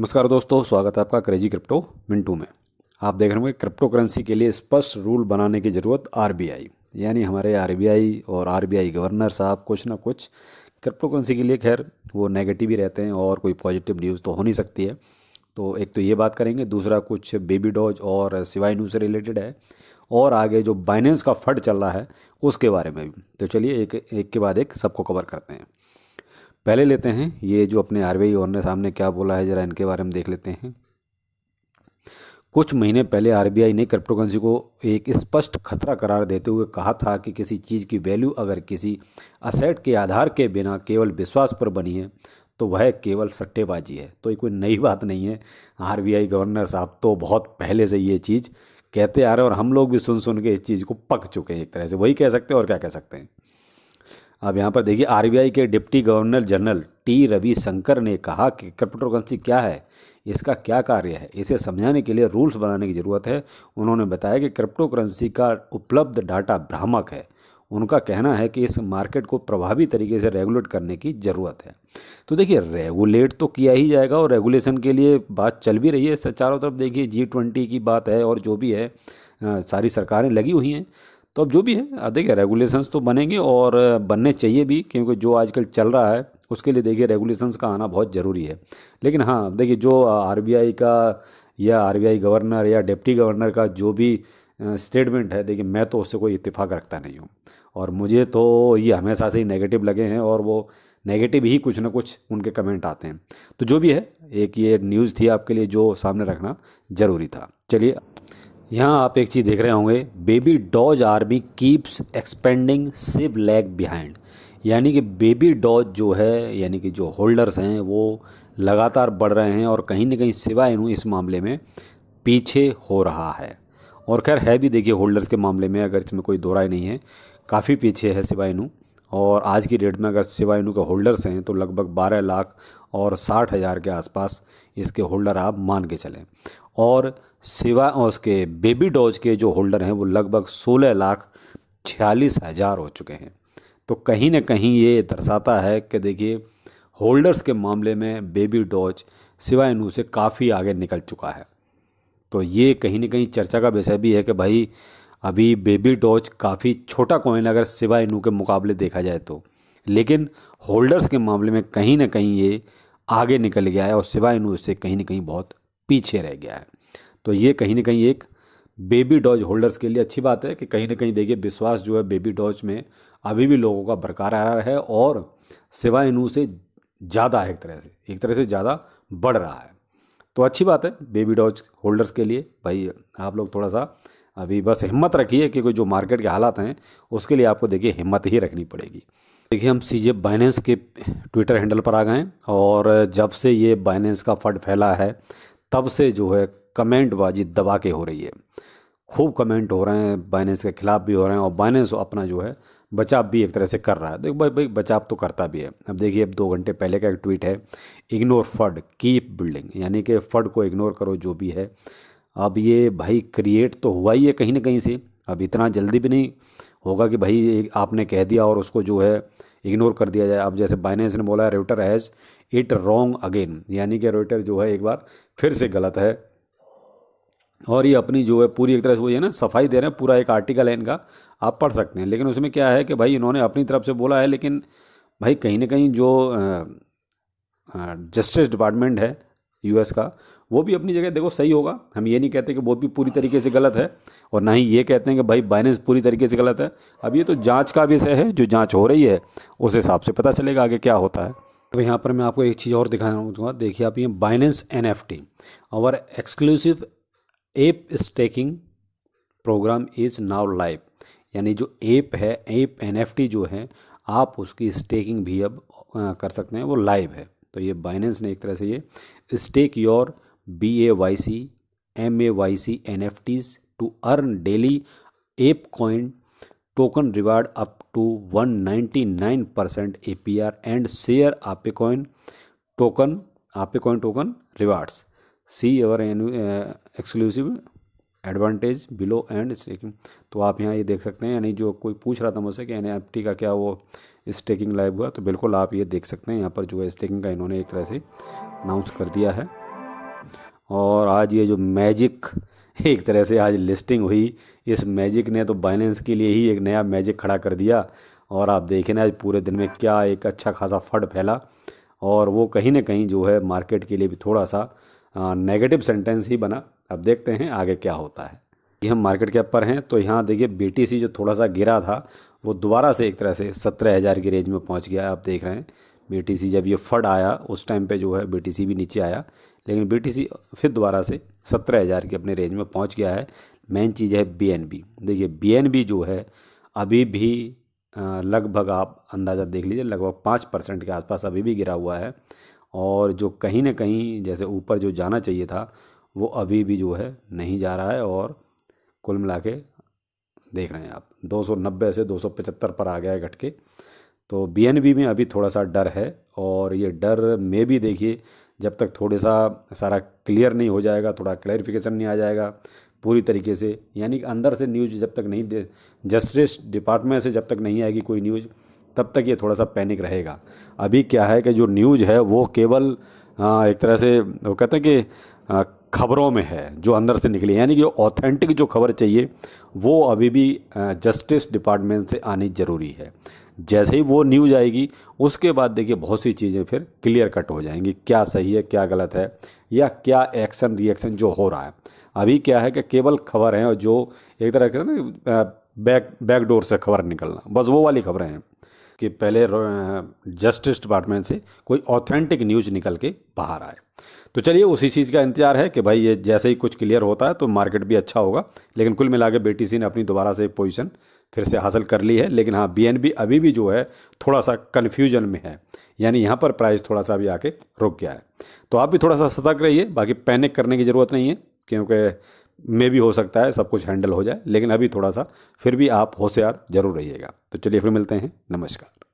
नमस्कार दोस्तों स्वागत है आपका क्रेजी क्रिप्टो मिंटू में आप देख रहे होंगे क्रिप्टो करेंसी के लिए स्पष्ट रूल बनाने की ज़रूरत आरबीआई यानी हमारे आरबीआई और आरबीआई गवर्नर साहब कुछ ना कुछ क्रिप्टो करेंसी के लिए खैर वो नेगेटिव ही रहते हैं और कोई पॉजिटिव न्यूज़ तो हो नहीं सकती है तो एक तो ये बात करेंगे दूसरा कुछ बेबी डॉज और सिवाय न्यूज़ से रिलेटेड है और आगे जो बाइनेंस का फंड चल रहा है उसके बारे में भी तो चलिए एक एक के बाद एक सबको कवर करते हैं पहले लेते हैं ये जो अपने आर बी और ने सामने क्या बोला है ज़रा इनके बारे में देख लेते हैं कुछ महीने पहले आरबीआई ने क्रिप्टो करेंसी को एक स्पष्ट खतरा करार देते हुए कहा था कि किसी चीज़ की वैल्यू अगर किसी असेट के आधार के बिना केवल विश्वास पर बनी है तो वह केवल सट्टेबाजी है तो ये कोई नई बात नहीं है आर गवर्नर साहब तो बहुत पहले से ये चीज़ कहते आ रहे हैं और हम लोग भी सुन सुन के इस चीज़ को पक चुके हैं एक तरह से वही कह सकते हैं और क्या कह सकते हैं अब यहाँ पर देखिए आरबीआई के deputy governor general T Ravi Shankar ने कहा कि क्रिप्टोकरेंसी क्या है इसका क्या कार्य है इसे समझाने के लिए रूल्स बनाने की ज़रूरत है उन्होंने बताया कि क्रिप्टोकरेंसी का उपलब्ध डाटा भ्रामक है उनका कहना है कि इस मार्केट को प्रभावी तरीके से रेगुलेट करने की ज़रूरत है तो देखिए रेगुलेट तो किया ही जाएगा और रेगुलेशन के लिए बात चल भी रही है चारों तरफ देखिए जी ट्वेंटी की बात है और जो भी है सारी सरकारें लगी हुई हैं तो अब जो भी है देखिए रेगुलेशंस तो बनेंगे और बनने चाहिए भी क्योंकि जो आजकल चल रहा है उसके लिए देखिए रेगुलेशंस का आना बहुत ज़रूरी है लेकिन हाँ देखिए जो आरबीआई का या आरबीआई गवर्नर या डिप्टी गवर्नर का जो भी स्टेटमेंट है देखिए मैं तो उससे कोई इतफाक़ रखता नहीं हूँ और मुझे तो ये हमेशा से ही नेगेटिव लगे हैं और वो नेगेटिव ही कुछ ना कुछ उनके कमेंट आते हैं तो जो भी है एक ये न्यूज़ थी आपके लिए जो सामने रखना ज़रूरी था चलिए यहाँ आप एक चीज़ देख रहे होंगे Baby Doge army keeps expanding Shib lag behind यानी कि बेबी डॉज जो है यानी कि जो होल्डर्स हैं वो लगातार बढ़ रहे हैं और कहीं ना कहीं सिवाय इस मामले में पीछे हो रहा है और खैर है भी देखिए होल्डर्स के मामले में अगर इसमें कोई दोहराई नहीं है काफ़ी पीछे है सिवाय और आज की डेट में अगर सिवाय इनके होल्डर्स हैं तो लगभग बारह लाख और साठ हज़ार के आसपास इसके होल्डर आप मान के चलें और सिवा उसके बेबी डॉज के जो होल्डर हैं वो लगभग सोलह लाख छियालीस हज़ार हो चुके हैं तो कहीं ना कहीं ये दर्शाता है कि देखिए होल्डर्स के मामले में बेबी डॉज सिवाय इनू से काफ़ी आगे निकल चुका है तो ये कहीं ना कहीं चर्चा का विषय भी है कि भाई अभी बेबी डॉज काफ़ी छोटा कॉइन अगर सिवा इनू के मुकाबले देखा जाए तो लेकिन होल्डर्स के मामले में कहीं ना कहीं ये आगे निकल गया है और सिवा इनू इससे कहीं ना कहीं बहुत पीछे रह गया है तो ये कहीं ना कहीं एक बेबी डॉज होल्डर्स के लिए अच्छी बात है कि कहीं ना कहीं देखिए विश्वास जो है बेबी डॉज में अभी भी लोगों का बरकरार है और सिवाय इनू से ज़्यादा है एक तरह से एक तरह से ज़्यादा बढ़ रहा है तो अच्छी बात है बेबी डॉज होल्डर्स के लिए भाई आप लोग थोड़ा सा अभी बस हिम्मत रखिए क्योंकि जो मार्केट के हालात हैं उसके लिए आपको देखिए हिम्मत ही रखनी पड़ेगी देखिए हम सी जे बाइनेंस के ट्विटर हैंडल पर आ गए और जब से ये बाइनेंस का फंड फैला है तब से जो है कमेंट दबा के हो रही है खूब कमेंट हो रहे हैं बाइनेंस के खिलाफ भी हो रहे हैं और बाइनेंस अपना जो है बचाव भी एक तरह से कर रहा है देखो भाई भाई बचाव तो करता भी है अब देखिए अब दो घंटे पहले का एक ट्वीट है इग्नोर फड कीप बिल्डिंग यानी कि फड को इग्नोर करो जो भी है अब ये भाई क्रिएट तो हुआ ही है कहीं ना कहीं से अब इतना जल्दी भी नहीं होगा कि भाई आपने कह दिया और उसको जो है इग्नोर कर दिया जाए अब जैसे बाइनेंस ने बोला Reuters has it wrong again यानी कि रोटर जो है एक बार फिर से गलत है और ये अपनी जो है पूरी एक तरह से वो ये ना सफाई दे रहे हैं पूरा एक आर्टिकल है इनका आप पढ़ सकते हैं लेकिन उसमें क्या है कि भाई इन्होंने अपनी तरफ से बोला है लेकिन भाई कहीं ना कहीं जो जस्टिस डिपार्टमेंट है यूएस का वो भी अपनी जगह देखो सही होगा हम ये नहीं कहते कि वो भी पूरी तरीके से गलत है और ना ही ये कहते हैं कि भाई बाइनेंस पूरी तरीके से गलत है अब ये तो जांच का विषय है जो जांच हो रही है उस हिसाब से पता चलेगा आगे क्या होता है तो यहाँ पर मैं आपको एक चीज़ और दिखाना दूंगा देखिए आप ये बाइनेंस एन एफ टी और exclusive app staking program is now live यानी जो एप है एप एन एफ टी जो है आप उसकी स्टेकिंग भी अब कर सकते हैं वो लाइव है तो ये बाइनेंस ने एक तरह से ये stake your B A Y C M A Y C N F Ts to earn daily ape coin token reward up to one nine percent A P R and share ape coin token ape coin token rewards see an exclusive advantage below and तो आप यहाँ ये देख सकते हैं यानी जो कोई पूछ रहा था मुझसे कि एन एफ टी का क्या वो स्टेकिंग लाइव हुआ तो बिल्कुल आप ये देख सकते हैं यहाँ पर जो है स्टेकिंग का इन्होंने एक तरह से अनाउंस कर दिया है और आज ये जो मैजिक एक तरह से आज लिस्टिंग हुई इस मैजिक ने तो बाइनेंस के लिए ही एक नया मैजिक खड़ा कर दिया और आप देखें ना आज पूरे दिन में क्या एक अच्छा खासा फट फैला और वो कहीं ना कहीं जो है मार्केट के लिए भी थोड़ा सा नेगेटिव सेंटेंस ही बना अब देखते हैं आगे क्या होता है कि हम मार्केट के अपर हैं तो यहाँ देखिए बी जो थोड़ा सा गिरा था वो दोबारा से एक तरह से सत्रह हज़ार की रेंज में पहुंच गया आप देख रहे हैं बीटीसी जब ये फड आया उस टाइम पे जो है बीटीसी भी नीचे आया लेकिन बीटीसी फिर दोबारा से सत्रह हज़ार की अपने रेंज में पहुंच गया है मेन चीज़ है बीएनबी देखिए बीएनबी जो है अभी भी लगभग आप अंदाज़ा देख लीजिए लगभग पाँच परसेंट के आसपास अभी भी गिरा हुआ है और जो कहीं ना कहीं जैसे ऊपर जो जाना चाहिए था वो अभी भी जो है नहीं जा रहा है और कुल मिला के देख रहे हैं आप 290 से 275 पर आ गया है घट के तो बी में अभी थोड़ा सा डर है और ये डर में भी देखिए जब तक थोड़ा सा सारा क्लियर नहीं हो जाएगा थोड़ा क्लैरिफिकेशन नहीं आ जाएगा पूरी तरीके से यानी कि अंदर से न्यूज़ जब तक नहीं जस्टिस डिपार्टमेंट से जब तक नहीं आएगी कोई न्यूज़ तब तक ये थोड़ा सा पैनिक रहेगा अभी क्या है कि जो न्यूज़ है वो केवल हाँ, एक तरह से वो कहते हैं कि हाँ, खबरों में है जो अंदर से निकली यानी कि ऑथेंटिक जो खबर चाहिए वो अभी भी जस्टिस डिपार्टमेंट से आनी ज़रूरी है जैसे ही वो न्यूज आएगी उसके बाद देखिए बहुत सी चीज़ें फिर क्लियर कट हो जाएंगी क्या सही है क्या गलत है या क्या एक्शन रिएक्शन जो हो रहा है अभी क्या है कि केवल खबर है और जो एक तरह के ना बैक बैकडोर से खबर निकलना बस वो वाली खबरें हैं कि पहले जस्टिस डिपार्टमेंट से कोई ऑथेंटिक न्यूज निकल के बाहर आए तो चलिए उसी चीज़ का इंतजार है कि भाई ये जैसे ही कुछ क्लियर होता है तो मार्केट भी अच्छा होगा लेकिन कुल मिला के बीटीसी ने अपनी दोबारा से पोजिशन फिर से हासिल कर ली है लेकिन हाँ बी अभी भी जो है थोड़ा सा कन्फ्यूजन में है यानी यहाँ पर प्राइस थोड़ा सा अभी आके रुक गया है तो आप भी थोड़ा सा सतर्क रहिए बाकी पैनिक करने की ज़रूरत नहीं है क्योंकि में भी हो सकता है सब कुछ हैंडल हो जाए लेकिन अभी थोड़ा सा फिर भी आप होशियार जरूर रहिएगा तो चलिए फिर मिलते हैं नमस्कार